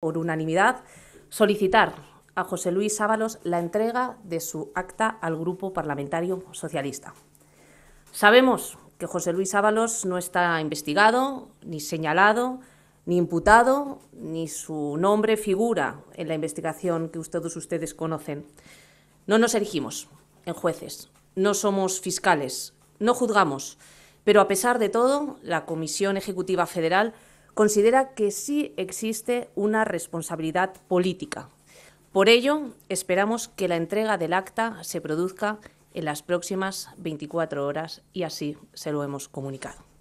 por unanimidad, solicitar a José Luis Ábalos la entrega de su acta al Grupo Parlamentario Socialista. Sabemos que José Luis Ábalos no está investigado, ni señalado, ni imputado, ni su nombre figura en la investigación que todos ustedes conocen. No nos erigimos en jueces, no somos fiscales, no juzgamos, pero a pesar de todo, la Comisión Ejecutiva Federal considera que sí existe una responsabilidad política. Por ello, esperamos que la entrega del acta se produzca en las próximas 24 horas y así se lo hemos comunicado.